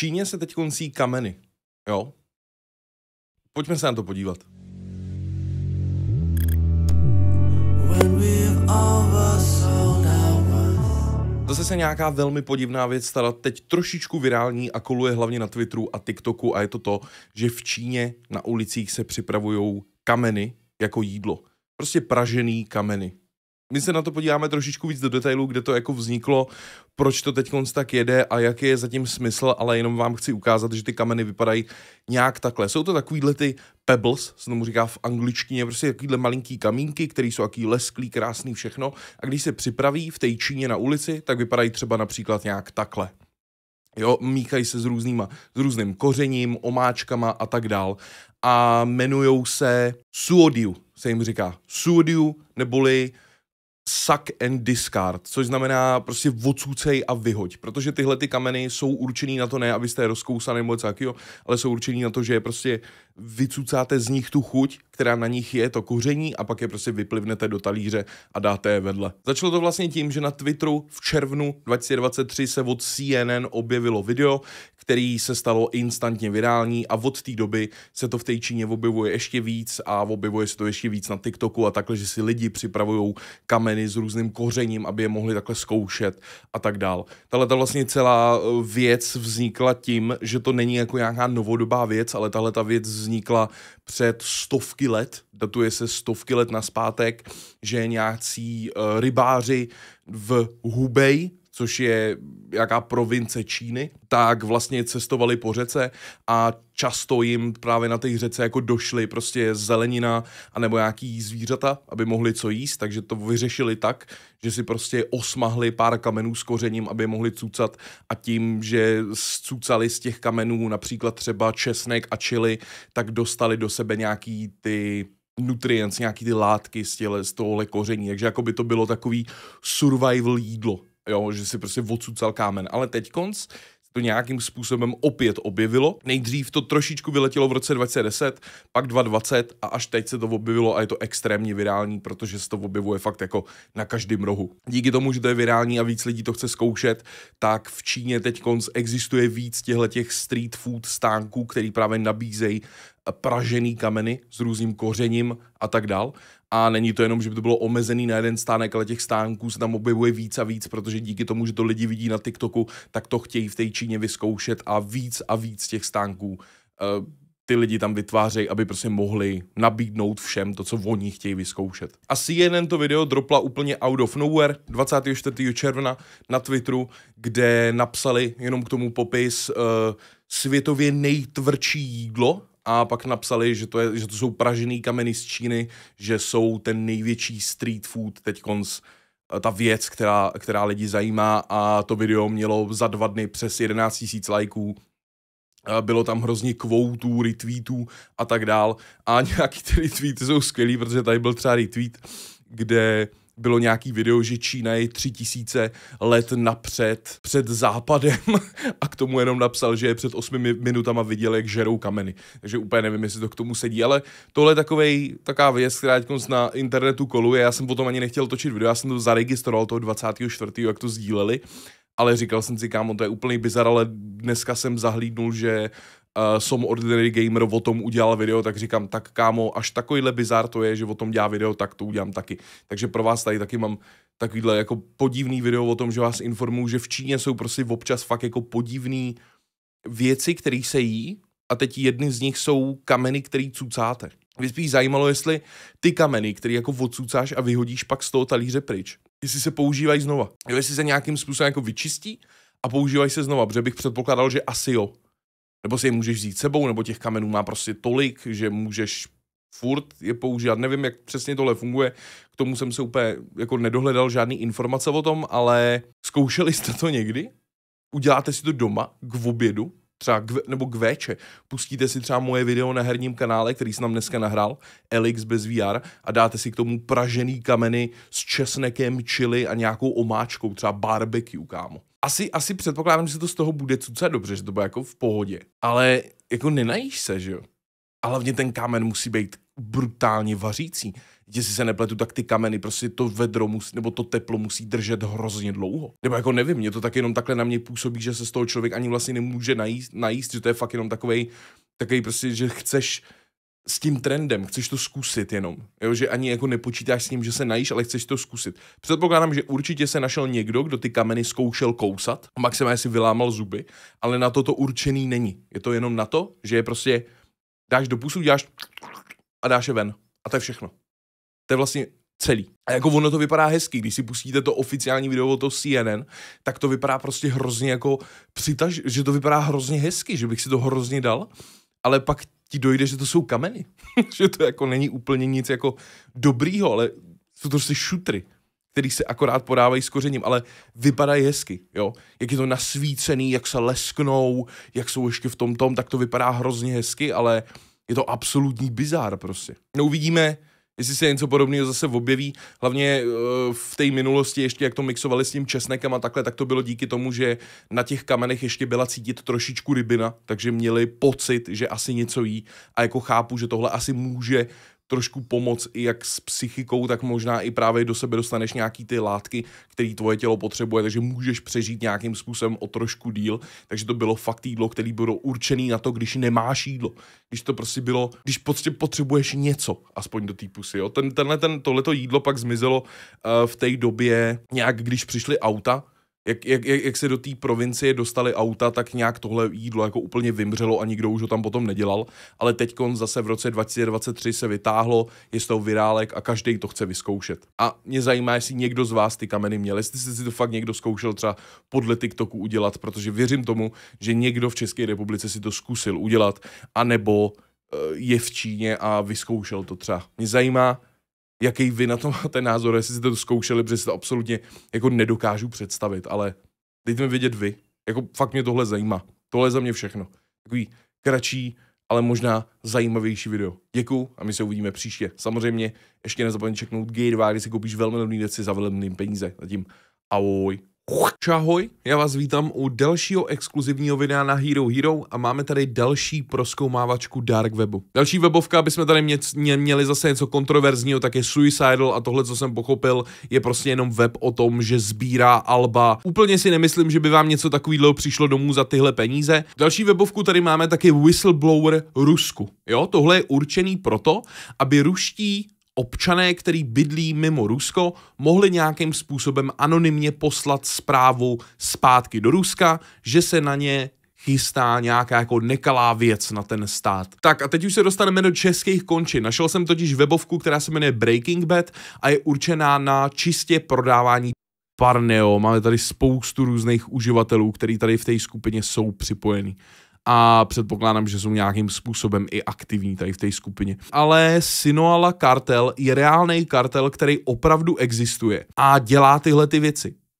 Číně se teď koncí kameny. Jo? Pojďme se na to podívat. Zase se nějaká velmi podivná věc stala teď trošičku virální a koluje hlavně na Twitteru a TikToku a je to to, že v Číně na ulicích se připravují kameny jako jídlo. Prostě pražený kameny my se na to podíváme trošičku víc do detailů, kde to jako vzniklo, proč to teď tak jede a jaký je zatím smysl, ale jenom vám chci ukázat, že ty kameny vypadají nějak takhle. Jsou to takovýhle ty pebbles, se tomu říká v angličtině, prostě takovýhle malinký kamínky, které jsou jaký lesklý, krásný, všechno. A když se připraví v té Číně na ulici, tak vypadají třeba například nějak takhle. Jo, míchají se s, různýma, s různým kořením, omáčkama a tak dál. A jmenují se suodiu, se jim říká. Suodiu neboli suck and discard, což znamená prostě odsucej a vyhoď, protože tyhle ty kameny jsou určený na to ne, abyste je rozkousali nebo co jo, ale jsou určený na to, že je prostě vycucáte z nich tu chuť, která na nich je, to kuření a pak je prostě vyplivnete do talíře a dáte je vedle. Začalo to vlastně tím, že na Twitteru v červnu 2023 se od CNN objevilo video, který se stalo instantně virální a od té doby se to v té Číně objevuje ještě víc a objevuje se to ještě víc na TikToku a takhle, že si lidi připravují kameny kameny s různým kořením, aby je mohli takhle zkoušet a tak dál. Tahle ta vlastně celá eh, věc vznikla tím, že to není jako nějaká novodobá věc, ale tahle ta věc vznikla před stovky let, datuje se stovky let naspátek, že nějací uh, rybáři v Hubei, což je jaká province Číny, tak vlastně cestovali po řece a často jim právě na té řece jako došly prostě zelenina anebo nějaký zvířata, aby mohli co jíst, takže to vyřešili tak, že si prostě osmahli pár kamenů s kořením, aby mohli cucat a tím, že cucali z těch kamenů například třeba česnek a čili, tak dostali do sebe nějaký ty nutrients, nějaký ty látky z, těle, z tohohle koření, takže jako by to bylo takový survival jídlo, jo, že si prostě odsucal kámen. Ale teď konc to nějakým způsobem opět objevilo. Nejdřív to trošičku vyletělo v roce 2010, pak 2020 a až teď se to objevilo a je to extrémně virální, protože se to objevuje fakt jako na každém rohu. Díky tomu, že to je virální a víc lidí to chce zkoušet, tak v Číně teď existuje víc těchto street food stánků, který právě nabízejí pražený kameny s různým kořením a tak dál. A není to jenom, že by to bylo omezený na jeden stánek, ale těch stánků se tam objevuje víc a víc, protože díky tomu, že to lidi vidí na TikToku, tak to chtějí v té Číně vyzkoušet a víc a víc těch stánků uh, ty lidi tam vytvářejí, aby prostě mohli nabídnout všem to, co oni chtějí vyzkoušet. A CNN to video dropla úplně out of nowhere 24. června na Twitteru, kde napsali jenom k tomu popis uh, světově nejtvrdší jídlo, a pak napsali, že to, je, že to jsou pražený kameny z Číny, že jsou ten největší street food teď konc eh, ta věc, která, která lidi zajímá a to video mělo za dva dny přes 11 tisíc lajků. Eh, bylo tam hrozně kvoutů, retweetů a tak dál. A nějaký ty retweety jsou skvělý, protože tady byl třeba retweet, kde uh, bylo nějaký video, že Čína je tři tisíce let napřed před západem a k tomu jenom napsal, že je před osmi minutama viděl, jak žerou kameny. Takže úplně nevím, jestli to k tomu sedí, ale tohle je takovej, taková věc, která teď na internetu koluje. Já jsem potom tom ani nechtěl točit video, já jsem to zaregistroval toho 24. jak to sdíleli ale říkal jsem si, kámo, to je úplný bizar, ale dneska jsem zahlídnul, že uh, Som Ordinary Gamer o tom udělal video, tak říkám, tak kámo, až takovýhle bizar to je, že o tom dělá video, tak to udělám taky. Takže pro vás tady taky mám takovýhle jako podivný video o tom, že vás informuju, že v Číně jsou prostě občas fakt jako podivný věci, které se jí a teď jedny z nich jsou kameny, které cucáte. Mě spíš zajímalo, jestli ty kameny, které jako odsucáš a vyhodíš pak z toho talíře pryč, jestli se používají znova. Jo, jestli se nějakým způsobem jako vyčistí a používají se znova, protože bych předpokládal, že asi jo nebo si je můžeš vzít sebou, nebo těch kamenů má prostě tolik, že můžeš furt je používat. Nevím, jak přesně tohle funguje, k tomu jsem se úplně jako nedohledal žádný informace o tom, ale zkoušeli jste to někdy? Uděláte si to doma k obědu, třeba k, nebo k véče. Pustíte si třeba moje video na herním kanále, který jsem nám dneska nahrál, Elix bez VR, a dáte si k tomu pražený kameny s česnekem, čili a nějakou omáčkou, třeba barbecue, kámo asi, asi předpokládám, že se to z toho bude cuca dobře, že to bude jako v pohodě. Ale jako nenajíš se, že jo? A hlavně ten kámen musí být brutálně vařící. Jestli se nepletu, tak ty kameny, prostě to vedro musí, nebo to teplo musí držet hrozně dlouho. Nebo jako nevím, mě to tak jenom takhle na mě působí, že se z toho člověk ani vlastně nemůže najíst, najíst že to je fakt jenom takový, takový prostě, že chceš, s tím trendem, chceš to zkusit jenom, jo? že ani jako nepočítáš s tím, že se najíš, ale chceš to zkusit. Předpokládám, že určitě se našel někdo, kdo ty kameny zkoušel kousat, maximálně si vylámal zuby, ale na to to určený není. Je to jenom na to, že je prostě dáš do pusu, děláš a dáš je ven. A to je všechno. To je vlastně celý. A jako ono to vypadá hezky, když si pustíte to oficiální video o to CNN, tak to vypadá prostě hrozně jako přitaž, že to vypadá hrozně hezky, že bych si to hrozně dal, ale pak ti dojde, že to jsou kameny. že to jako není úplně nic jako dobrýho, ale jsou to prostě šutry, který se akorát podávají s kořením, ale vypadají hezky, jo. Jak je to nasvícený, jak se lesknou, jak jsou ještě v tom tom, tak to vypadá hrozně hezky, ale je to absolutní bizár prostě. No uvidíme, jestli se něco podobného zase objeví. Hlavně eh, v té minulosti, ještě jak to mixovali s tím česnekem a takhle, tak to bylo díky tomu, že na těch kamenech ještě byla cítit trošičku rybina, takže měli pocit, že asi něco jí. A jako chápu, že tohle asi může trošku pomoc i jak s psychikou, tak možná i právě do sebe dostaneš nějaký ty látky, které tvoje tělo potřebuje, takže můžeš přežít nějakým způsobem o trošku díl. Takže to bylo fakt jídlo, které bylo určené na to, když nemáš jídlo. Když to prostě bylo, když prostě potřebuješ něco, aspoň do té pusy. Jo? Ten, tenhle, ten, tohleto jídlo pak zmizelo uh, v té době nějak, když přišly auta, jak, jak, jak, jak se do té provincie dostali auta, tak nějak tohle jídlo jako úplně vymřelo a nikdo už ho tam potom nedělal. Ale teď zase v roce 2023 se vytáhlo, je z toho virálek a každý to chce vyzkoušet. A mě zajímá, jestli někdo z vás ty kameny měl, jestli jste si to fakt někdo zkoušel třeba podle TikToku udělat, protože věřím tomu, že někdo v České republice si to zkusil udělat, anebo eh, je v Číně a vyzkoušel to třeba. Mě zajímá, jaký vy na to máte názor, jestli jste to zkoušeli, protože si to absolutně jako nedokážu představit, ale dejte mi vědět vy. Jako fakt mě tohle zajímá. Tohle je za mě všechno. Takový kratší, ale možná zajímavější video. Děkuju a my se uvidíme příště. Samozřejmě ještě nezapomeň čeknout G2, kde si koupíš velmi levné věci za velmi peníze. Zatím ahoj. Čahoj, já vás vítám u dalšího exkluzivního videa na Hero Hero a máme tady další proskoumávačku Dark Webu. Další webovka, aby jsme tady mě, měli zase něco kontroverzního, tak je Suicidal a tohle, co jsem pochopil, je prostě jenom web o tom, že sbírá alba. Úplně si nemyslím, že by vám něco takového přišlo domů za tyhle peníze. Další webovku tady máme taky Whistleblower Rusku. Jo, tohle je určený proto, aby ruští občané, který bydlí mimo Rusko, mohli nějakým způsobem anonymně poslat zprávu zpátky do Ruska, že se na ně chystá nějaká jako nekalá věc na ten stát. Tak a teď už se dostaneme do českých končin. Našel jsem totiž webovku, která se jmenuje Breaking Bad a je určená na čistě prodávání Parneo. Máme tady spoustu různých uživatelů, který tady v té skupině jsou připojení a předpokládám, že jsou nějakým způsobem i aktivní tady v té skupině. Ale Sinoala kartel je reálný kartel, který opravdu existuje a dělá tyhle ty věci.